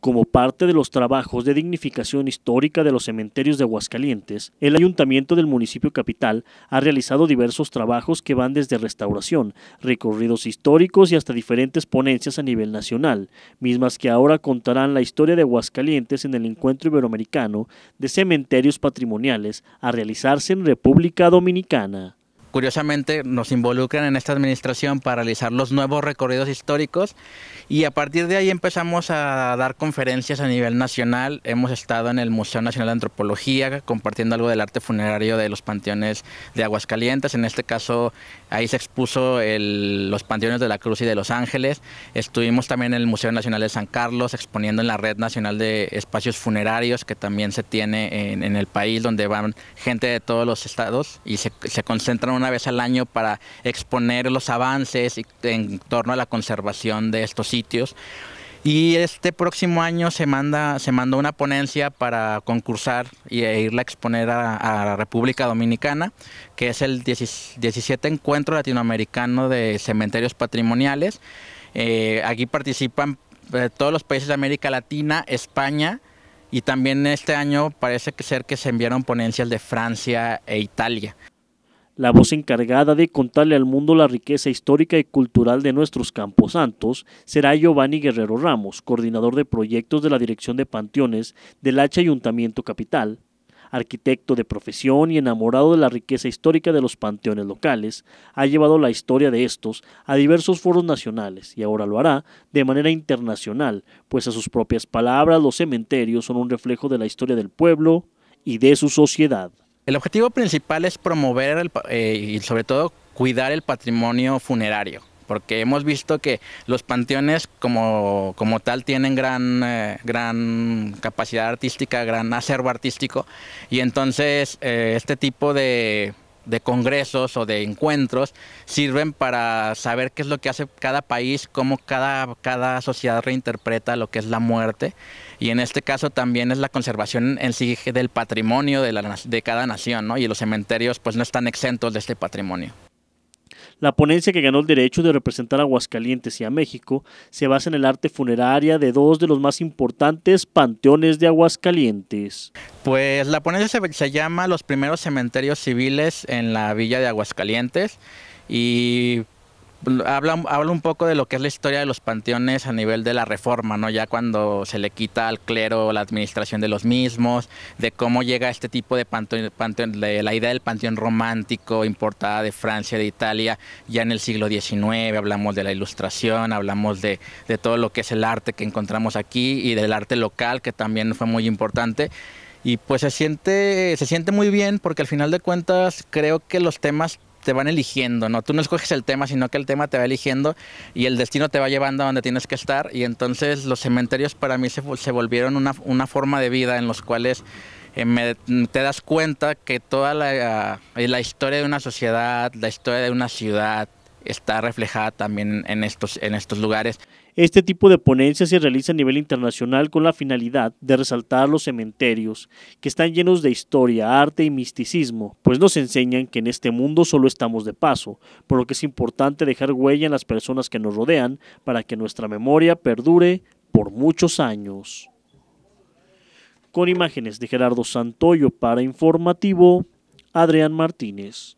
Como parte de los trabajos de dignificación histórica de los cementerios de Aguascalientes, el ayuntamiento del municipio capital ha realizado diversos trabajos que van desde restauración, recorridos históricos y hasta diferentes ponencias a nivel nacional, mismas que ahora contarán la historia de Aguascalientes en el encuentro iberoamericano de cementerios patrimoniales a realizarse en República Dominicana curiosamente nos involucran en esta administración para realizar los nuevos recorridos históricos y a partir de ahí empezamos a dar conferencias a nivel nacional. Hemos estado en el Museo Nacional de Antropología compartiendo algo del arte funerario de los panteones de Aguascalientes. En este caso ahí se expuso los panteones de la Cruz y de Los Ángeles. Estuvimos también en el Museo Nacional de San Carlos exponiendo en la Red Nacional de Espacios Funerarios que también se tiene en, el país donde van gente de todos los estados y se, se concentran una una vez al año para exponer los avances en torno a la conservación de estos sitios. Y este próximo año se manda se mandó una ponencia para concursar y, e irla a exponer a, la República Dominicana, que es el 17 Encuentro Latinoamericano de Cementerios Patrimoniales. Eh, aquí participan eh, todos los países de América Latina, España y también este año parece ser que se enviaron ponencias de Francia e Italia la voz encargada de contarle al mundo la riqueza histórica y cultural de nuestros campos santos, será Giovanni Guerrero Ramos, coordinador de proyectos de la Dirección de Panteones del H Ayuntamiento Capital, arquitecto de profesión y enamorado de la riqueza histórica de los panteones locales, ha llevado la historia de estos a diversos foros nacionales y ahora lo hará de manera internacional, pues a sus propias palabras los cementerios son un reflejo de la historia del pueblo y de su sociedad. El objetivo principal es promover el, eh, y sobre todo cuidar el patrimonio funerario, porque hemos visto que los panteones como, tal tienen gran, eh, gran capacidad artística, gran acervo artístico, y entonces eh, este tipo de de congresos o de encuentros sirven para saber qué es lo que hace cada país, cómo cada, cada sociedad reinterpreta lo que es la muerte. Y en este caso también es la conservación en sí del patrimonio de, la, de cada nación, ¿no? Y los cementerios pues no están exentos de este patrimonio. La ponencia que ganó el derecho de representar a Aguascalientes y a México se basa en el arte funeraria de dos de los más importantes panteones de Aguascalientes. Pues la ponencia se, se llama Los primeros cementerios civiles en la villa de Aguascalientes y Habla, habla, un poco de lo que es la historia de los panteones a nivel de la reforma, ¿no? Ya cuando se le quita al clero la administración de los mismos, de cómo llega este tipo de panteón, la idea del panteón romántico importada de Francia, de Italia, ya en el siglo XIX, hablamos de la ilustración, hablamos de, todo lo que es el arte que encontramos aquí y del arte local, que también fue muy importante y pues se siente se siente muy bien porque al final de cuentas creo que los temas te van eligiendo, ¿no? Tú no escoges el tema, sino que el tema te va eligiendo y el destino te va llevando a donde tienes que estar. Y entonces los cementerios para mí se, volvieron una, forma de vida en los cuales eh, te das cuenta que toda la, la historia de una sociedad, la historia de una ciudad, está reflejada también en estos, en estos lugares. Este tipo de ponencias se realiza a nivel internacional con la finalidad de resaltar los cementerios, que están llenos de historia, arte y misticismo, pues nos enseñan que en este mundo solo estamos de paso, por lo que es importante dejar huella en las personas que nos rodean para que nuestra memoria perdure por muchos años. Con imágenes de Gerardo Santoyo para Informativo, Adrián Martínez.